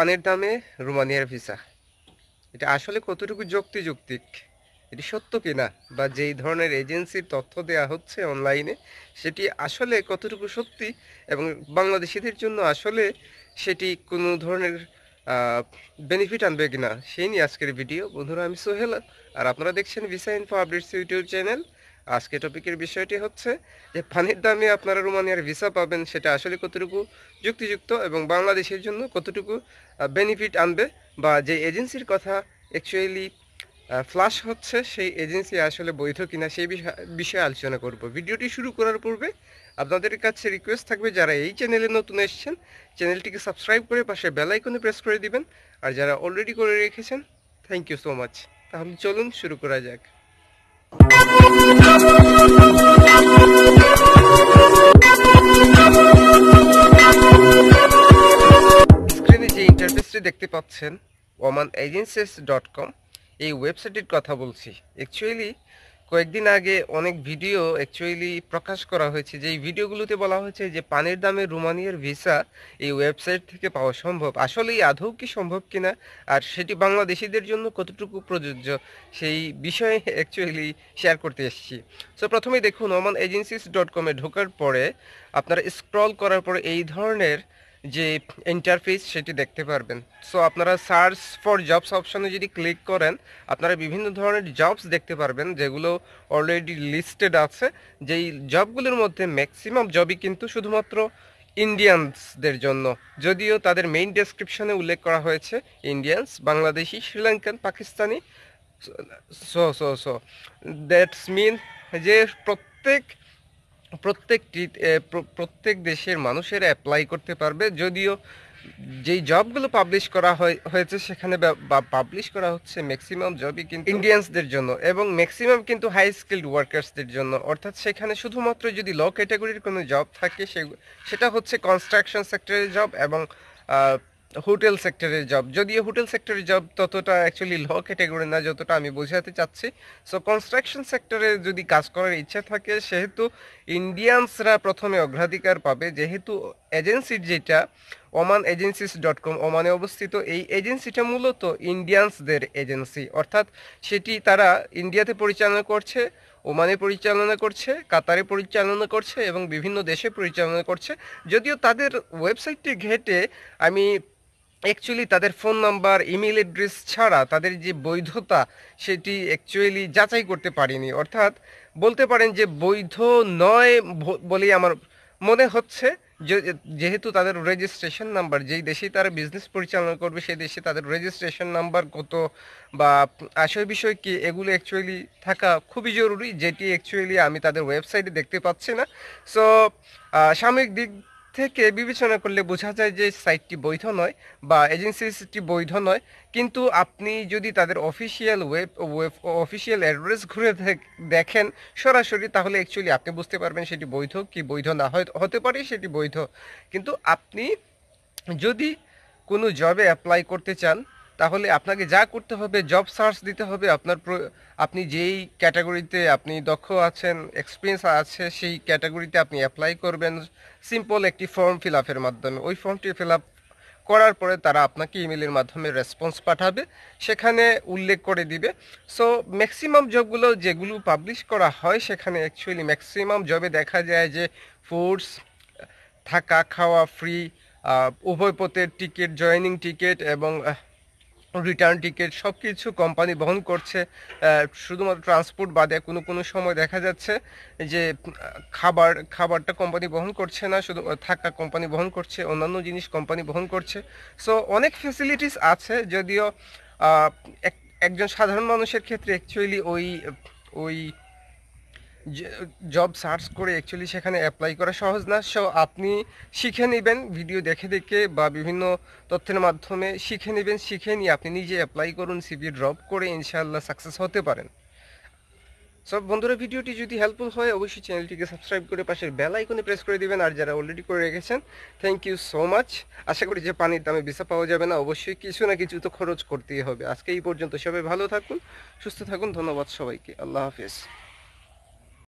জাপানের দামে রোমানিয়ার ভিসা এটা আসলে কতটুকু যুক্তিযুক্তিক এটি সত্য কিনা বা যেই ধরনের এজেন্সির তথ্য দেয়া হচ্ছে অনলাইনে সেটি আসলে কতটুকু সত্যি এবং বাংলাদেশিদের জন্য আসলে সেটি কোনো ধরনের বেনিফিট আনবে কিনা সেই নিয়ে আজকের ভিডিও বন্ধুরা আমি সোহেল আর আপনারা দেখছেন visa info updates YouTube channel আজকে টপিকের বিষয়টি হচ্ছে যে পানির দামে আপনারা রোমানিয়ার ভিসা পাবেন সেটা আসলে কতটুকু যুক্তিযুক্ত এবং বাংলাদেশের জন্য কতটুকু বেনিফিট আনবে বা যে এজেন্সির কথা অ্যাকচুয়ালি ফ্লাশ হচ্ছে সেই এজেন্সি আসলে বৈধ কিনা সেই বিষয়ে আলোচনা করব ভিডিওটি শুরু করার পূর্বে আপনাদের কাছে রিকোয়েস্ট থাকবে যারা এই চ্যানেলে নতুন এসেছেন চ্যানেলটিকে সাবস্ক্রাইব করে পাশে বেলাইকনে প্রেস করে দিবেন আর যারা অলরেডি করে রেখেছেন থ্যাংক ইউ সো মাচ তাহলে চলুন শুরু করা যাক স্ক্রিনে যে ইন্টারফেসটি দেখতে পাচ্ছেন ওমান এজেন্সিস ডট কম এই ওয়েবসাইটের কথা বলছি অ্যাকচুয়ালি কয়েকদিন আগে অনেক ভিডিও অ্যাকচুয়ালি প্রকাশ করা হয়েছে যেই ভিডিওগুলোতে বলা হয়েছে যে পানির দামে রোমানিয়ার ভিসা এই ওয়েবসাইট থেকে পাওয়া সম্ভব আসলেই আদৌ কি সম্ভব কিনা আর সেটি বাংলাদেশিদের জন্য কতটুকু প্রযোজ্য সেই বিষয়ে অ্যাকচুয়ালি শেয়ার করতে এসেছি সো প্রথমে দেখুন ওমান এজেন্সিস ডট কমে ঢোকার পরে আপনারা স্ক্রল করার পরে এই ধরনের যে ইন্টারফেস সেটি দেখতে পারবেন সো আপনারা সার্চ ফর জবস অপশানে যদি ক্লিক করেন আপনারা বিভিন্ন ধরনের জবস দেখতে পারবেন যেগুলো অলরেডি লিস্টেড আছে যেই জবগুলোর মধ্যে ম্যাক্সিমাম জবই কিন্তু শুধুমাত্র ইন্ডিয়ানসদের জন্য যদিও তাদের মেইন ডেসক্রিপশনে উল্লেখ করা হয়েছে Indians Bangladeshi Sri Lankan Pakistani so so so that's mean যে প্রত্যেক প্রত্যেকটি প্রত্যেক দেশের মানুষেরা অ্যাপ্লাই করতে পারবে যদিও যেই জবগুলো পাবলিশ করা হয়েছে সেখানে বা পাবলিশ করা হচ্ছে ম্যাক্সিমাম জবই কিন্তু ইন্ডিয়ানসদের জন্য এবং ম্যাক্সিমাম কিন্তু হাই স্কিল্ড ওয়ার্কার্সদের জন্য অর্থাৎ সেখানে শুধুমাত্র যদি ল ক্যাটাগরির কোনো জব থাকে সে সেটা হচ্ছে কনস্ট্রাকশন সেক্টরের জব এবং হোটেল সেক্টরের জব যদিও হোটেল সেক্টরের জব ততটা অ্যাকচুয়ালি ল ক্যাটাগরি না যতটা আমি বোঝাতে চাচ্ছি সো কনস্ট্রাকশন সেক্টরে যদি কাজ করার ইচ্ছা থাকে সেহেতু ইন্ডিয়ানসরা প্রথমে অগ্রাধিকার পাবে যেহেতু এজেন্সির যেটা ওমান এজেন্সিস ডট কম ওমানে অবস্থিত এই এজেন্সিটা মূলত ইন্ডিয়ানসদের এজেন্সি অর্থাৎ সেটি তারা ইন্ডিয়াতে পরিচালনা করছে ওমানে পরিচালনা করছে কাতারে পরিচালনা করছে এবং বিভিন্ন দেশে পরিচালনা করছে যদিও তাদের ওয়েবসাইটটি ঘেটে আমি অ্যাকচুয়ালি তাদের ফোন নাম্বার ইমেল অ্যাড্রেস ছাড়া তাদের যে বৈধতা সেটি অ্যাকচুয়ালি যাচাই করতে পারিনি অর্থাৎ বলতে পারেন যে বৈধ নয় বলেই আমার মনে হচ্ছে যেহেতু তাদের রেজিস্ট্রেশন নাম্বার যেই দেশেই তারা বিজনেস পরিচালনা করবে সেই দেশে তাদের রেজিস্ট্রেশন নাম্বার কত বা আশয় বিষয় কি এগুলো অ্যাকচুয়ালি থাকা খুবই জরুরি যেটি অ্যাকচুয়ালি আমি তাদের ওয়েবসাইটে দেখতে পাচ্ছি না সো সাময়িক দিক থেকে বিবেচনা করলে বোঝা যায় যে সাইটটি বৈধ নয় বা এজেন্সিটি বৈধ নয় কিন্তু আপনি যদি তাদের official web web official address ঘুরে দেখেন সরাসরি তাহলে অ্যাকচুয়ালি আপনি বুঝতে পারবেন সেটি বৈধ কি বৈধ না হতে পারে সেটি বৈধ কিন্তু আপনি যদি কোনো জবে অ্যাপ্লাই করতে চান তাহলে আপনাকে যা করতে হবে জব সার্চ দিতে হবে আপনার আপনি যেই ক্যাটাগরিতে আপনি দক্ষ আছেন এক্সপিরিয়েন্স আছে সেই ক্যাটাগরিতে আপনি অ্যাপ্লাই করবেন সিম্পল একটি ফর্ম ফিল আপের মাধ্যমে ওই ফর্মটি ফিল আপ করার পরে তারা আপনাকে ইমেলের মাধ্যমে রেসপন্স পাঠাবে সেখানে উল্লেখ করে দিবে সো ম্যাক্সিমাম জবগুলো যেগুলো পাবলিশ করা হয় সেখানে অ্যাকচুয়ালি ম্যাক্সিমাম জবে দেখা যায় যে ফুডস থাকা খাওয়া ফ্রি উভয় পথের টিকিট জয়নিং টিকিট এবং রিটার্ন টিকিট সব কিছু কোম্পানি বহন করছে শুধুমাত্র ট্রান্সপোর্ট বাদে কোনো কোনো সময় দেখা যাচ্ছে যে খাবার খাবারটা কোম্পানি বহন করছে না শুধু থাকা কোম্পানি বহন করছে অন্যান্য জিনিস কোম্পানি বহন করছে সো অনেক ফেসিলিটিস আছে যদিও একজন সাধারণ মানুষের ক্ষেত্রে অ্যাকচুয়ালি ওই ওই জব সার্চ করে অ্যাকচুয়ালি সেখানে অ্যাপ্লাই করা সহজ না সো আপনি শিখে নেবেন ভিডিও দেখে দেখে বা বিভিন্ন তথ্যের মাধ্যমে শিখে নেবেন শিখে নিয়ে আপনি নিজে অ্যাপ্লাই করুন সিভি ড্রপ করে ইনশাআল্লাহ সাকসেস হতে পারেন সব বন্ধুরা ভিডিওটি যদি হেল্পফুল হয় অবশ্যই চ্যানেলটিকে সাবস্ক্রাইব করে পাশের বেল আইকনে প্রেস করে দিবেন আর যারা অলরেডি করে রেখেছেন থ্যাংক ইউ সো মাচ আশা করি যে পানির দামে ভিসা পাওয়া যাবে না অবশ্যই কিছু না কিছু তো খরচ করতেই হবে আজকে এই পর্যন্ত সবাই ভালো থাকুন সুস্থ থাকুন ধন্যবাদ সবাইকে আল্লাহ হাফিজ